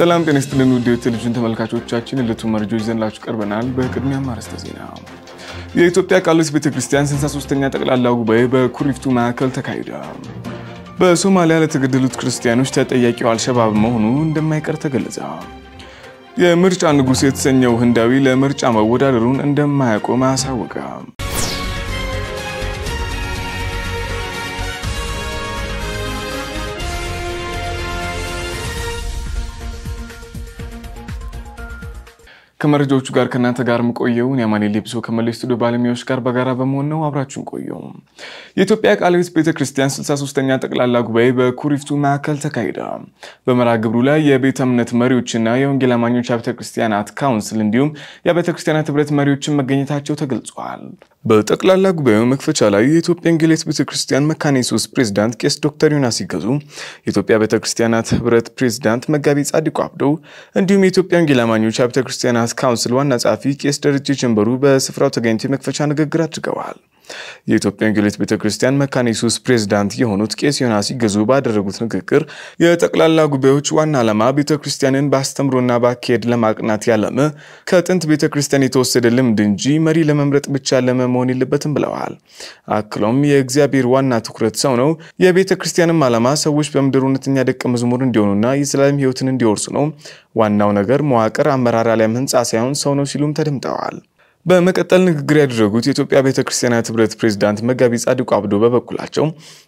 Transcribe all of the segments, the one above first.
ሰላም ጤና ይስጥልን ውድ የቴሌቪዥን ተመልካቾቻችን ዕለቱን መረጃዎች ይዘንላችሁ ቀርበናል። በቅድሚያ አርዕስተ ዜና። የኢትዮጵያ ቃልስ ቤተክርስቲያን 63ኛ ጠቅላላ ጉባኤ በኩሪፍቱ ማዕከል ተካሂደ። በሶማሊያ ለተገደሉት ክርስቲያኖች ተጠያቂው አልሸባብ መሆኑ እንደማይቀር ተገለጸ። የምርጫ ንጉሥ የተሰኘው ህንዳዊ ለምርጫ መወዳደሩን እንደማያቆም አሳወቀ። ከመረጃዎቹ ጋር ከእናንተ ጋር የምቆየውን የማኔ ሌብሶ ከመለስ ስቱዲዮ ባለሙያዎች ጋር በጋራ በመሆን ነው። አብራችሁን ቆዩ። የኢትዮጵያ ቃለ ሕይወት ቤተ ክርስቲያን 63ኛ ጠቅላላ ጉባኤ በኩሪፍቱ ማዕከል ተካሂደ። በመርሃ ግብሩ ላይ የቤተ እምነት መሪዎችና የወንጌል አማኞች አብያተ ክርስቲያናት ካውንስል እንዲሁም የአብያተ ክርስቲያናት ህብረት መሪዎችን መገኘታቸው ተገልጿል። በጠቅላላ ጉባኤው መክፈቻ ላይ የኢትዮጵያ ወንጌላዊት ቤተክርስቲያን መካነ ኢየሱስ ፕሬዝዳንት ቄስ ዶክተር ዮናስ ይገዙ፣ የኢትዮጵያ ቤተክርስቲያናት ህብረት ፕሬዚዳንት መጋቢ ጻድቁ አብዶ እንዲሁም የኢትዮጵያ ወንጌል አማኞች ቤተክርስቲያናት ካውንስል ዋና ጸሐፊ ቄስ ደረጀ ጀንበሩ በስፍራው ተገኝቶ የመክፈቻ ንግግር አድርገዋል። የኢትዮጵያ ወንጌላዊት ቤተ ክርስቲያን መካነ ኢየሱስ ፕሬዝዳንት የሆኑት ቄስ ዮናስ ይገዙ ባደረጉት ንግግር የጠቅላላ ጉባኤዎች ዋና ዓላማ ቤተ ክርስቲያንን በአስተምሮና በአካሄድ ለማቅናት ያለመ ከጥንት ቤተ ክርስቲያን የተወሰደ ልምድ እንጂ መሪ ለመምረጥ ብቻ ያለመ መሆን የለበትም ብለዋል። አክሎም የእግዚአብሔር ዋና ትኩረት ሰው ነው። የቤተ ክርስቲያንም ዓላማ ሰዎች በምድር እውነተኛ ደቀ መዝሙር እንዲሆኑና የዘላለም ሕይወትን እንዲወርሱ ነው። ዋናው ነገር መዋቅር፣ አመራር አሊያም ህንፃ ሳይሆን ሰው ነው ሲሉም ተደምጠዋል። በመቀጠል ንግግር ያደረጉት የኢትዮጵያ ቤተ ክርስቲያናት ህብረት ፕሬዚዳንት መጋቢ ጻድቁ አብዶ በበኩላቸው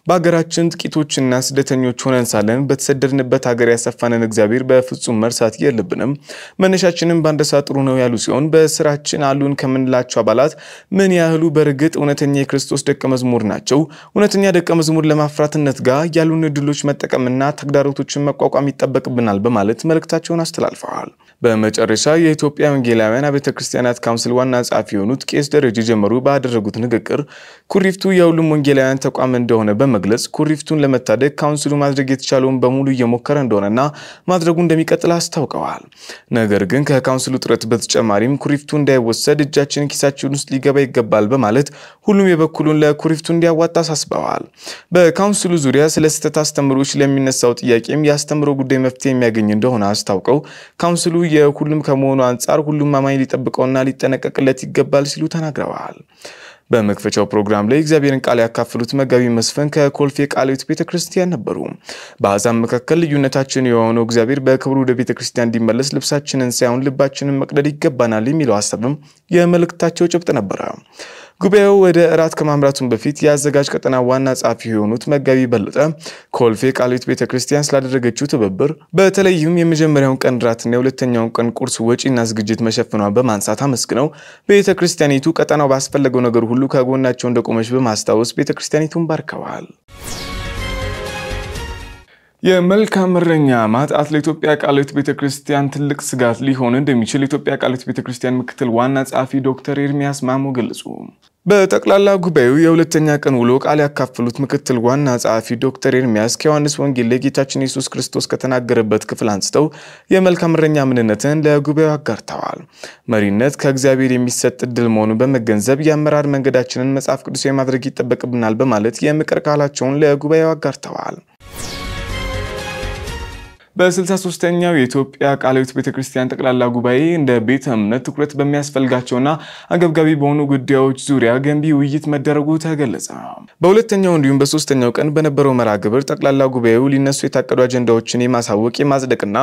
በሀገራችን ጥቂቶችና ስደተኞች ሆነን ሳለን በተሰደድንበት ሀገር ያሰፋንን እግዚአብሔር በፍጹም መርሳት የለብንም። መነሻችንም በአንደሳ ጥሩ ነው ያሉ ሲሆን በስራችን አሉን ከምንላቸው አባላት ምን ያህሉ በእርግጥ እውነተኛ የክርስቶስ ደቀ መዝሙር ናቸው? እውነተኛ ደቀ መዝሙር ለማፍራትነት ጋር ያሉን እድሎች መጠቀምና ተግዳሮቶችን መቋቋም ይጠበቅብናል በማለት መልእክታቸውን አስተላልፈዋል። በመጨረሻ የኢትዮጵያ ወንጌላውያን አብያተ ክርስቲያናት ካውንስል ዋና ጸሐፊ የሆኑት ቄስ ደረጀ ጀመሩ ባደረጉት ንግግር ኩሪፍቱ የሁሉም ወንጌላውያን ተቋም እንደሆነ በመግለጽ ኩሪፍቱን ለመታደግ ካውንስሉ ማድረግ የተቻለውን በሙሉ እየሞከረ እንደሆነና ማድረጉ እንደሚቀጥል አስታውቀዋል። ነገር ግን ከካውንስሉ ጥረት በተጨማሪም ኩሪፍቱ እንዳይወሰድ እጃችን ኪሳችን ውስጥ ሊገባ ይገባል በማለት ሁሉም የበኩሉን ለኩሪፍቱ እንዲያዋጣ አሳስበዋል። በካውንስሉ ዙሪያ ስለ ስህተት አስተምሮች ለሚነሳው ጥያቄም የአስተምሮ ጉዳይ መፍትሄ የሚያገኝ እንደሆነ አስታውቀው ካውንስሉ የሁሉም ከመሆኑ አንጻር ሁሉም አማኝ ሊጠብቀውና ሊጠነቀቅለት ይገባል ሲሉ ተናግረዋል። በመክፈቻው ፕሮግራም ላይ እግዚአብሔርን ቃል ያካፍሉት መጋቢ መስፍን ከኮልፌ ቃልዊት ቤተ ክርስቲያን ነበሩ። በአሕዛብ መካከል ልዩነታችን የሆነው እግዚአብሔር በክብሩ ወደ ቤተ ክርስቲያን እንዲመለስ ልብሳችንን ሳይሆን ልባችንን መቅደድ ይገባናል የሚለው ሀሳብም የመልእክታቸው ጭብጥ ነበረ። ጉባኤው ወደ እራት ከማምራቱን በፊት የአዘጋጅ ቀጠና ዋና ጸሐፊ የሆኑት መጋቢ በለጠ ኮልፌ ቃሊት ቤተ ክርስቲያን ስላደረገችው ትብብር በተለይም የመጀመሪያውን ቀን እራትና የሁለተኛውን ቀን ቁርስ ወጪና ዝግጅት መሸፈኗን በማንሳት አመስግነው ቤተ ክርስቲያኒቱ ቀጠናው ባስፈለገው ነገር ሁሉ ከጎናቸው እንደቆመች በማስታወስ ቤተ ክርስቲያኒቱን ባርከዋል። የመልካም እረኛ ማጣት ለኢትዮጵያ ቃልዮት ቤተ ክርስቲያን ትልቅ ስጋት ሊሆን እንደሚችል የኢትዮጵያ ቃልዮት ቤተ ክርስቲያን ምክትል ዋና ጸሐፊ ዶክተር ኤርሚያስ ማሞ ገለጹ። በጠቅላላ ጉባኤው የሁለተኛ ቀን ውሎ ቃል ያካፈሉት ምክትል ዋና ጸሐፊ ዶክተር ኤርሚያስ ከዮሐንስ ወንጌል ላይ ጌታችን ኢየሱስ ክርስቶስ ከተናገረበት ክፍል አንስተው የመልካም እረኛ ምንነትን ለጉባኤው አጋርተዋል። መሪነት ከእግዚአብሔር የሚሰጥ እድል መሆኑን በመገንዘብ የአመራር መንገዳችንን መጽሐፍ ቅዱስ የማድረግ ይጠበቅብናል በማለት የምክር ቃላቸውን ለጉባኤው አጋርተዋል። በ63ኛው የኢትዮጵያ ቃለ ሕይወት ቤተ ክርስቲያን ጠቅላላ ጉባኤ እንደ ቤተ እምነት ትኩረት በሚያስፈልጋቸውና አንገብጋቢ በሆኑ ጉዳዮች ዙሪያ ገንቢ ውይይት መደረጉ ተገለጸ። በሁለተኛው እንዲሁም በሶስተኛው ቀን በነበረው መርሃ ግብር ጠቅላላ ጉባኤው ሊነሱ የታቀዱ አጀንዳዎችን የማሳወቅ የማጽደቅና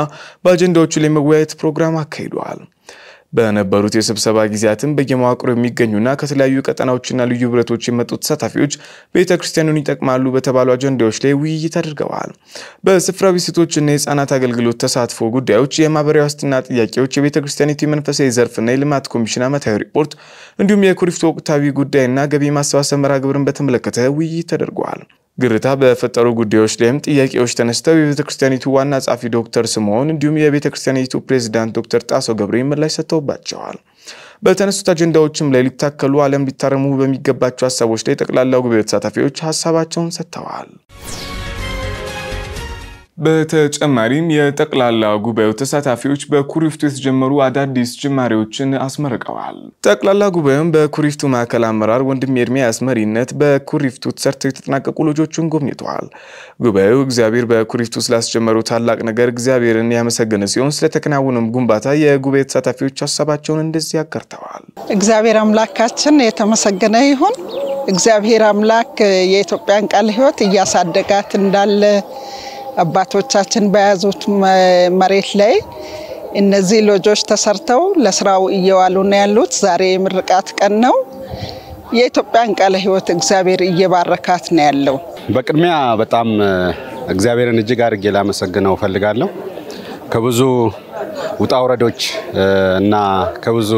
በአጀንዳዎቹ ላይ መወያየት ፕሮግራም አካሂዷል። በነበሩት የስብሰባ ጊዜያትም በየመዋቅሩ የሚገኙና ከተለያዩ ቀጠናዎችና ልዩ ብረቶች የመጡ ተሳታፊዎች ቤተ ክርስቲያኑን ይጠቅማሉ በተባሉ አጀንዳዎች ላይ ውይይት አድርገዋል። በስፍራዊ ሴቶችና የህፃናት አገልግሎት ተሳትፎ ጉዳዮች፣ የማህበራዊ ዋስትና ጥያቄዎች፣ የቤተ ክርስቲያኒቱ የመንፈሳዊ ዘርፍና የልማት ኮሚሽን ዓመታዊ ሪፖርት እንዲሁም የኩሪፍቱ ወቅታዊ ጉዳይና ገቢ ማሰባሰብ መርሃ ግብርን በተመለከተ ውይይት ተደርገዋል። ግርታ በፈጠሩ ጉዳዮች ላይም ጥያቄዎች ተነስተው የቤተ ክርስቲያኒቱ ዋና ጸሐፊ ዶክተር ስምዖን እንዲሁም የቤተ ክርስቲያኒቱ ፕሬዚዳንት ዶክተር ጣሰው ገብሬ ምላሽ ሰጥተውባቸዋል። በተነሱት አጀንዳዎችም ላይ ሊታከሉ አለም ሊታረሙ በሚገባቸው ሀሳቦች ላይ ጠቅላላው ጉባኤ ተሳታፊዎች ሀሳባቸውን ሰጥተዋል። በተጨማሪም የጠቅላላ ጉባኤው ተሳታፊዎች በኩሪፍቱ የተጀመሩ አዳዲስ ጅማሬዎችን አስመርቀዋል። ጠቅላላ ጉባኤውም በኩሪፍቱ ማዕከል አመራር ወንድም የእድሜ አስመሪነት በኩሪፍቱ ተሰርተው የተጠናቀቁ ሎጆቹን ጎብኝተዋል። ጉባኤው እግዚአብሔር በኩሪፍቱ ስላስጀመረው ታላቅ ነገር እግዚአብሔርን ያመሰገነ ሲሆን ስለተከናወነም ግንባታ የጉባኤ ተሳታፊዎች ሀሳባቸውን እንደዚህ ያጋርተዋል። እግዚአብሔር አምላካችን የተመሰገነ ይሁን። እግዚአብሔር አምላክ የኢትዮጵያን ቃለ ሕይወት እያሳደጋት እንዳለ አባቶቻችን በያዙት መሬት ላይ እነዚህ ሎጆች ተሰርተው ለስራው እየዋሉ ነው ያሉት። ዛሬ የምርቃት ቀን ነው። የኢትዮጵያን ቃለ ሕይወት እግዚአብሔር እየባረካት ነው ያለው። በቅድሚያ በጣም እግዚአብሔርን እጅግ አድርጌ ላመሰግነው እፈልጋለሁ። ከብዙ ውጣ ውረዶች እና ከብዙ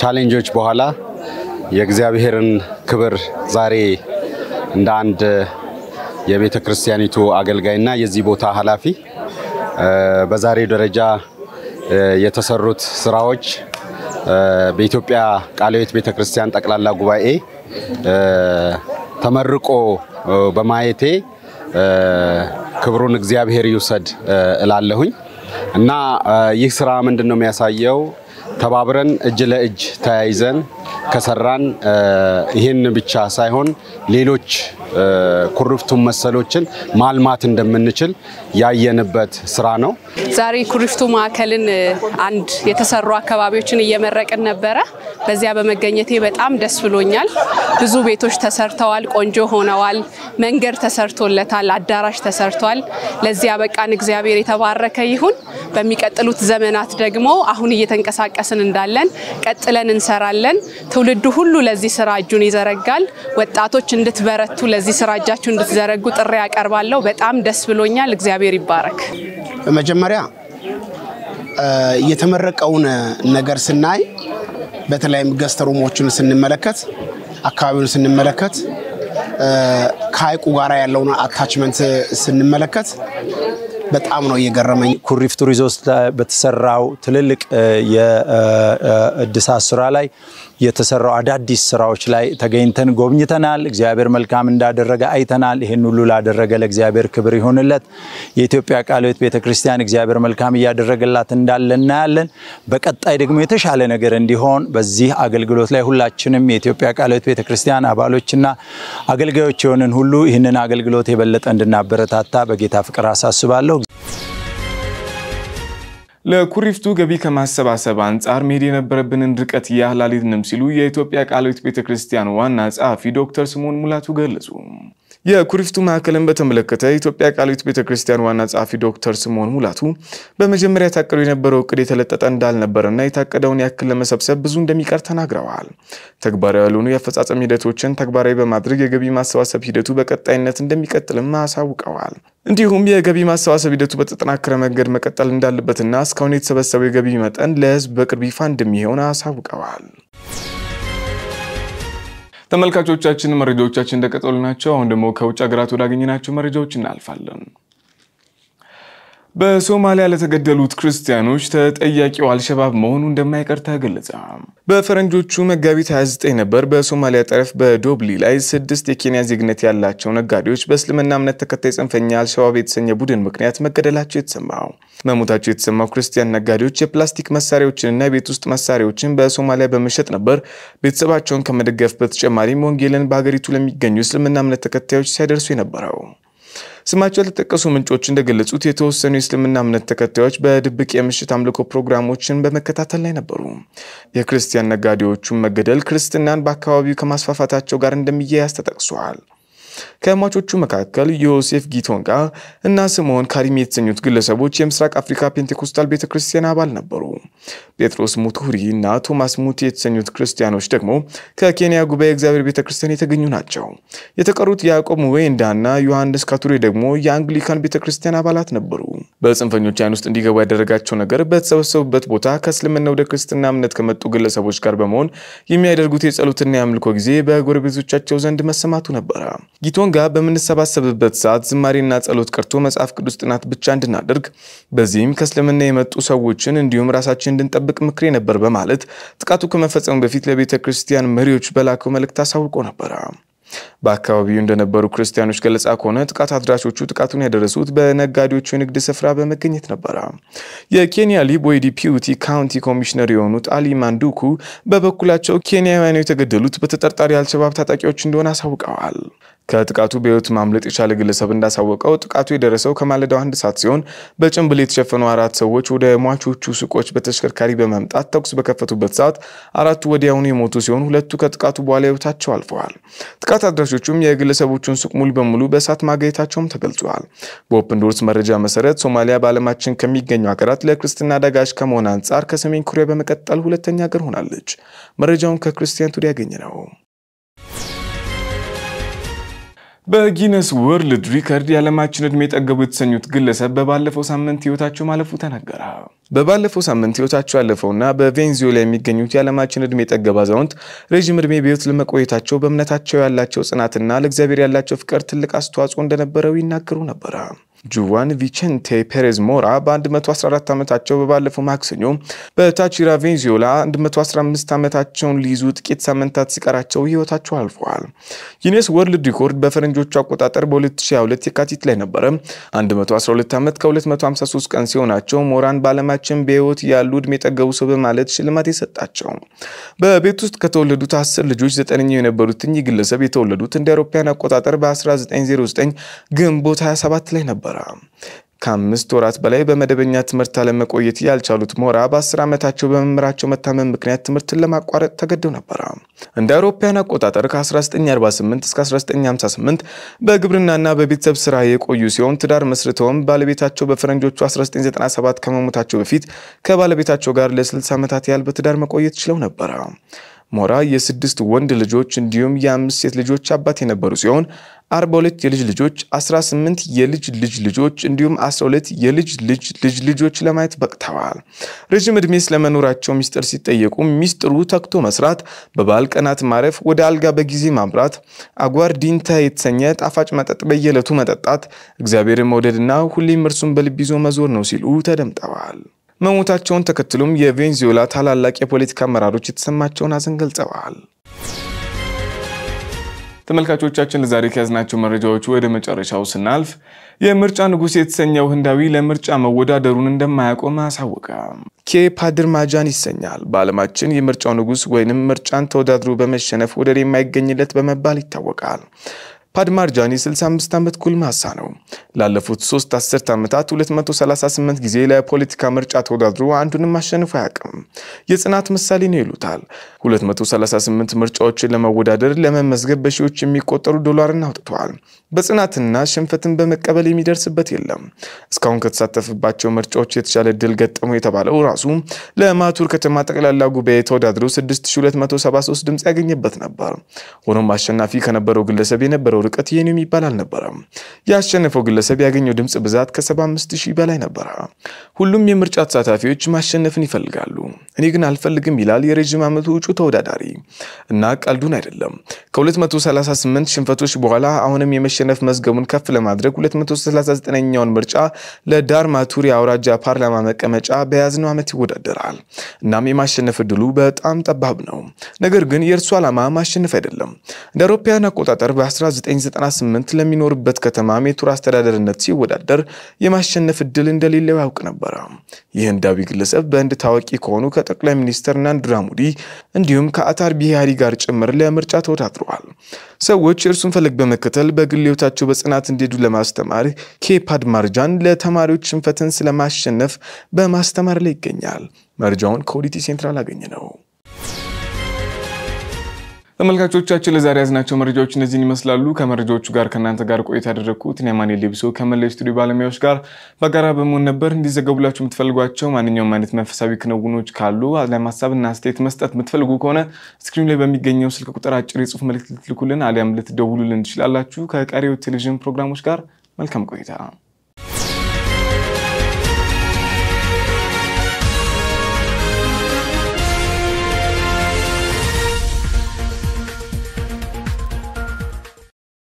ቻሌንጆች በኋላ የእግዚአብሔርን ክብር ዛሬ እንደ አንድ የቤተ ክርስቲያኒቱ አገልጋይና የዚህ ቦታ ኃላፊ በዛሬው ደረጃ የተሰሩት ስራዎች በኢትዮጵያ ቃለ ሕይወት ቤተ ክርስቲያን ጠቅላላ ጉባኤ ተመርቆ በማየቴ ክብሩን እግዚአብሔር ይውሰድ እላለሁኝ እና ይህ ስራ ምንድን ነው የሚያሳየው? ተባብረን እጅ ለእጅ ተያይዘን ከሰራን ይህን ብቻ ሳይሆን ሌሎች ኩርፍቱም መሰሎችን ማልማት እንደምንችል ያየንበት ስራ ነው። ዛሬ ኩሪፍቱ ማዕከልን አንድ የተሰሩ አካባቢዎችን እየመረቅን ነበረ። በዚያ በመገኘቴ በጣም ደስ ብሎኛል። ብዙ ቤቶች ተሰርተዋል፣ ቆንጆ ሆነዋል። መንገድ ተሰርቶለታል፣ አዳራሽ ተሰርቷል። ለዚያ በቃን እግዚአብሔር የተባረከ ይሁን። በሚቀጥሉት ዘመናት ደግሞ አሁን እየተንቀሳቀስን እንዳለን ቀጥለን እንሰራለን። ትውልዱ ሁሉ ለዚህ ስራ እጁን ይዘረጋል። ወጣቶች እንድትበረቱ፣ ለዚህ ስራ እጃችሁ እንድትዘረጉ ጥሪ ያቀርባለሁ። በጣም ደስ ብሎኛል። እግዚአብሔር ይባረክ። በመጀመሪያ የተመረቀውን ነገር ስናይ በተለይም ገስት ሩሞችን ስንመለከት አካባቢውን ስንመለከት ከሀይቁ ጋር ያለውን አታችመንት ስንመለከት በጣም ነው እየገረመኝ። ኩሪፍቱ ሪዞርት በተሰራው ትልልቅ የእድሳት ስራ ላይ የተሰራው አዳዲስ ስራዎች ላይ ተገኝተን ጎብኝተናል። እግዚአብሔር መልካም እንዳደረገ አይተናል። ይህን ሁሉ ላደረገ ለእግዚአብሔር ክብር ይሆንለት። የኢትዮጵያ ቃለ ሕይወት ቤተ ክርስቲያን እግዚአብሔር መልካም እያደረገላት እንዳለ እናያለን። በቀጣይ ደግሞ የተሻለ ነገር እንዲሆን በዚህ አገልግሎት ላይ ሁላችንም የኢትዮጵያ ቃለ ሕይወት ቤተ ክርስቲያን አባሎችና አገልጋዮች የሆንን ሁሉ ይህንን አገልግሎት የበለጠ እንድናበረታታ በጌታ ፍቅር አሳስባለሁ። ለኩሪፍቱ ገቢ ከማሰባሰብ አንጻር መሄድ የነበረብንን ርቀት ያህል አልሄድንም ሲሉ የኢትዮጵያ ቃለ ሕይወት ቤተ ክርስቲያን ዋና ጸሐፊ ዶክተር ስምዖን ሙላቱ ገለጹ። የኩሪፍቱ ማዕከልን በተመለከተ የኢትዮጵያ ቃሊት ቤተ ክርስቲያን ዋና ጸሐፊ ዶክተር ስምዖን ሙላቱ በመጀመሪያ ታቅዶ የነበረው እቅድ የተለጠጠ እንዳልነበረና የታቀደውን ያክል ለመሰብሰብ ብዙ እንደሚቀር ተናግረዋል። ተግባራዊ ያልሆኑ የአፈጻጸም ሂደቶችን ተግባራዊ በማድረግ የገቢ ማሰባሰብ ሂደቱ በቀጣይነት እንደሚቀጥልም አሳውቀዋል። እንዲሁም የገቢ ማሰባሰብ ሂደቱ በተጠናከረ መንገድ መቀጠል እንዳለበትና እስካሁን የተሰበሰበው የገቢ መጠን ለሕዝብ በቅርብ ይፋ እንደሚሆን አሳውቀዋል። ተመልካቾቻችን መረጃዎቻችን እንደቀጠሉ ናቸው። አሁን ደግሞ ከውጭ ሀገራት ወዳገኘናቸው መረጃዎች እናልፋለን። በሶማሊያ ለተገደሉት ክርስቲያኖች ተጠያቂው አልሸባብ መሆኑ እንደማይቀር ተገለጸ። በፈረንጆቹ መጋቢት 29 ነበር በሶማሊያ ጠረፍ በዶብሊ ላይ ስድስት የኬንያ ዜግነት ያላቸው ነጋዴዎች በእስልምና እምነት ተከታይ ጽንፈኛ አልሸባብ የተሰኘ ቡድን ምክንያት መገደላቸው የተሰማው መሞታቸው የተሰማው ክርስቲያን ነጋዴዎች የፕላስቲክ መሳሪያዎችንና የቤት ውስጥ መሳሪያዎችን በሶማሊያ በመሸጥ ነበር ቤተሰባቸውን ከመደገፍ በተጨማሪም ወንጌልን በሀገሪቱ ለሚገኙ እስልምና እምነት ተከታዮች ሲያደርሱ የነበረው ስማቸው ያልተጠቀሱ ምንጮች እንደገለጹት የተወሰኑ የእስልምና እምነት ተከታዮች በድብቅ የምሽት አምልኮ ፕሮግራሞችን በመከታተል ላይ ነበሩ። የክርስቲያን ነጋዴዎቹን መገደል ክርስትናን በአካባቢው ከማስፋፋታቸው ጋር እንደሚያያዝ ተጠቅሷል። ከሟቾቹ መካከል ዮሴፍ ጊቶንጋ እና ስምዖን ካሪም የተሰኙት ግለሰቦች የምስራቅ አፍሪካ ፔንቴኮስታል ቤተ ክርስቲያን አባል ነበሩ። ጴጥሮስ ሙቱሪ እና ቶማስ ሙቲ የተሰኙት ክርስቲያኖች ደግሞ ከኬንያ ጉባኤ እግዚአብሔር ቤተ ክርስቲያን የተገኙ ናቸው። የተቀሩት ያዕቆብ ሙዌንዳ እና ዮሐንስ ካቱሬ ደግሞ የአንግሊካን ቤተ ክርስቲያን አባላት ነበሩ። በጽንፈኞች አይን ውስጥ እንዲገቡ ያደረጋቸው ነገር በተሰበሰቡበት ቦታ ከእስልምና ወደ ክርስትና እምነት ከመጡ ግለሰቦች ጋር በመሆን የሚያደርጉት የጸሎትና የአምልኮ ጊዜ በጎረቤቶቻቸው ዘንድ መሰማቱ ነበረ። ጊቶንጋ በምንሰባሰብበት ሰዓት ዝማሬና ጸሎት ቀርቶ መጽሐፍ ቅዱስ ጥናት ብቻ እንድናደርግ በዚህም ከእስልምና የመጡ ሰዎችን እንዲሁም ራሳችን እንድንጠብቅ ምክሬ ነበር በማለት ጥቃቱ ከመፈጸሙ በፊት ለቤተ ክርስቲያን መሪዎች በላከው መልእክት አሳውቆ ነበረ። በአካባቢው እንደነበሩ ክርስቲያኖች ገለጻ ከሆነ ጥቃት አድራሾቹ ጥቃቱን ያደረሱት በነጋዴዎቹ የንግድ ስፍራ በመገኘት ነበረ። የኬንያ ሊብ ወይ ዲፒዩቲ ካውንቲ ኮሚሽነር የሆኑት አሊ ማንዱኩ በበኩላቸው ኬንያውያኑ የተገደሉት በተጠርጣሪ አልሸባብ ታጣቂዎች እንደሆነ አሳውቀዋል። ከጥቃቱ በህይወት ማምለጥ የቻለ ግለሰብ እንዳሳወቀው ጥቃቱ የደረሰው ከማለዳው አንድ ሰዓት ሲሆን በጭንብል የተሸፈኑ አራት ሰዎች ወደ ሟቾቹ ሱቆች በተሽከርካሪ በመምጣት ተኩስ በከፈቱበት ሰዓት አራቱ ወዲያውኑ የሞቱ ሲሆን ሁለቱ ከጥቃቱ በኋላ ህይወታቸው አልፈዋል። ጥቃት አድራሾቹም የግለሰቦቹን ሱቅ ሙሉ በሙሉ በእሳት ማጋየታቸውም ተገልጿል። በኦፕን ዶርስ መረጃ መሰረት ሶማሊያ በዓለማችን ከሚገኙ ሀገራት ለክርስትና አዳጋች ከመሆን አንጻር ከሰሜን ኮሪያ በመቀጠል ሁለተኛ ሀገር ሆናለች። መረጃውን ከክርስቲያን ቱዲ ያገኘ ነው። በጊነስ ወርልድ ሪከርድ የዓለማችን ዕድሜ የጠገቡ የተሰኙት ግለሰብ በባለፈው ሳምንት ህይወታቸው ማለፉ ተነገረ። በባለፈው ሳምንት ህይወታቸው ያለፈውና በቬንዙዌላ የሚገኙት የዓለማችን ዕድሜ የጠገብ አዛውንት ረዥም ዕድሜ በህይወት ለመቆየታቸው በእምነታቸው ያላቸው ጽናትና ለእግዚአብሔር ያላቸው ፍቅር ትልቅ አስተዋጽኦ እንደነበረው ይናገሩ ነበረ። ጁዋን ቪቼንቴ ፔሬዝ ሞራ በ114 ዓመታቸው በባለፈው ማክሰኞ በታቺራ ቬንዚዮላ 115 ዓመታቸውን ሊይዙ ጥቂት ሳምንታት ሲቀራቸው ህይወታቸው አልፈዋል። ጊኔስ ወርልድ ሪኮርድ በፈረንጆቹ አቆጣጠር በ2022 የካቲት ላይ ነበረ። 112 ዓመት ከ253 ቀን ሲሆናቸው ሞራን በዓለማችን በህይወት ያሉ እድሜ የጠገቡ ሰው በማለት ሽልማት የሰጣቸው። በቤት ውስጥ ከተወለዱት አስር ልጆች ዘጠነኛው የነበሩት እኚህ ግለሰብ የተወለዱት እንደ አውሮፓውያን አቆጣጠር በ1909 ግንቦት 27 ላይ ነበር። ነበረ። ከአምስት ወራት በላይ በመደበኛ ትምህርት አለመቆየት ያልቻሉት ሞራ በአስር ዓመታቸው በመምህራቸው መታመም ምክንያት ትምህርትን ለማቋረጥ ተገደው ነበረ። እንደ አውሮፓውያን አቆጣጠር ከ1948 እስከ 1958 በግብርናና በቤተሰብ ስራ የቆዩ ሲሆን ትዳር መስርተውም ባለቤታቸው በፈረንጆቹ 1997 ከመሞታቸው በፊት ከባለቤታቸው ጋር ለ60 ዓመታት ያህል በትዳር መቆየት ችለው ነበረ። ሞራ የስድስት ወንድ ልጆች እንዲሁም የአምስት ሴት ልጆች አባት የነበሩ ሲሆን 42 የልጅ ልጆች፣ 18 የልጅ ልጅ ልጆች እንዲሁም 12 የልጅ ልጅ ልጅ ልጆች ለማየት በቅተዋል። ረዥም ዕድሜ ስለመኖራቸው ሚስጥር ሲጠየቁ ሚስጥሩ ተክቶ መስራት፣ በበዓል ቀናት ማረፍ፣ ወደ አልጋ በጊዜ ማምራት፣ አጓር ዲንታ የተሰኘ ጣፋጭ መጠጥ በየዕለቱ መጠጣት፣ እግዚአብሔርን መውደድና ሁሌም እርሱን በልብ ይዞ መዞር ነው ሲሉ ተደምጠዋል። መሞታቸውን ተከትሎም የቬንዙዌላ ታላላቅ የፖለቲካ አመራሮች የተሰማቸውን ሀዘን ገልጸዋል። ተመልካቾቻችን ለዛሬ ከያዝናቸው መረጃዎች ወደ መጨረሻው ስናልፍ የምርጫ ንጉሥ የተሰኘው ህንዳዊ ለምርጫ መወዳደሩን እንደማያቆም አሳወቀ። ኬ ፓድር ማጃን ይሰኛል። በዓለማችን የምርጫው ንጉሥ ወይንም ምርጫን ተወዳድሮ በመሸነፍ ወደር የማይገኝለት በመባል ይታወቃል። ጃኒ 65 ዓመት ጎልማሳ ነው። ላለፉት ሶስት አስርት ዓመታት 238 ጊዜ ለፖለቲካ ምርጫ ተወዳድሮ አንዱንም አሸንፎ አያውቅም። የጽናት ምሳሌ ነው ይሉታል። 238 ምርጫዎችን ለመወዳደር ለመመዝገብ በሺዎች የሚቆጠሩ ዶላርን አውጥተዋል። በጽናትና ሽንፈትን በመቀበል የሚደርስበት የለም። እስካሁን ከተሳተፍባቸው ምርጫዎች የተሻለ ድል ገጠሙ የተባለው ራሱ ለማቱር ከተማ ጠቅላላ ጉባኤ ተወዳድሮ 6273 ድምፅ ያገኘበት ነበር። ሆኖም አሸናፊ ከነበረው ግለሰብ የነበረው የነበረው ርቀት ይህን የሚባል አልነበረም። ያሸነፈው ግለሰብ ያገኘው ድምፅ ብዛት ከ75 ሺህ በላይ ነበረ። ሁሉም የምርጫ ተሳታፊዎች ማሸነፍን ይፈልጋሉ። እኔ ግን አልፈልግም ይላል የረዥም ዓመቱ እጩ ተወዳዳሪ እና ቀልዱን አይደለም። ከ238 ሽንፈቶች በኋላ አሁንም የመሸነፍ መዝገቡን ከፍ ለማድረግ 239ኛውን ምርጫ ለዳርማቱር የአውራጃ ፓርላማ መቀመጫ በያዝነው ዓመት ይወዳደራል። እናም የማሸነፍ እድሉ በጣም ጠባብ ነው። ነገር ግን የእርሱ ዓላማ ማሸነፍ አይደለም። እንደ አውሮፓውያን አቆጣጠር በ19 1998 ለሚኖርበት ከተማ ሜቱር አስተዳደርነት ሲወዳደር የማሸነፍ እድል እንደሌለው ያውቅ ነበረ። ይህ ህንዳዊ ግለሰብ በህንድ ታዋቂ ከሆኑ ከጠቅላይ ሚኒስትር ናንድራ ሞዲ እንዲሁም ከአታር ቢሃሪ ጋር ጭምር ለምርጫ ተወዳድረዋል። ሰዎች እርሱን ፈለግ በመከተል በግል ህይወታቸው በጽናት እንዲሄዱ ለማስተማር ኬፓድ ማርጃን ለተማሪዎች ሽንፈትን ስለማሸነፍ በማስተማር ላይ ይገኛል። መረጃውን ከኦዲቲ ሴንትራል አገኘ ነው። ተመልካቾቻችን ለዛሬ ያዝናቸው መረጃዎች እነዚህን ይመስላሉ። ከመረጃዎቹ ጋር ከእናንተ ጋር ቆይታ ያደረግኩት እኔ ሌብሶ ከመላ ስቱዲዮ ባለሙያዎች ጋር በጋራ በመሆን ነበር። እንዲዘገቡላቸው የምትፈልጓቸው ማንኛውም አይነት መንፈሳዊ ክንውኖች ካሉ አሊያም ሀሳብና አስተያየት መስጠት የምትፈልጉ ከሆነ ስክሪኑ ላይ በሚገኘው ስልክ ቁጥር አጭር የጽሁፍ መልእክት ልትልኩልን አሊያም ልትደውሉልን ትችላላችሁ። ከቀሪው ቴሌቪዥን ፕሮግራሞች ጋር መልካም ቆይታ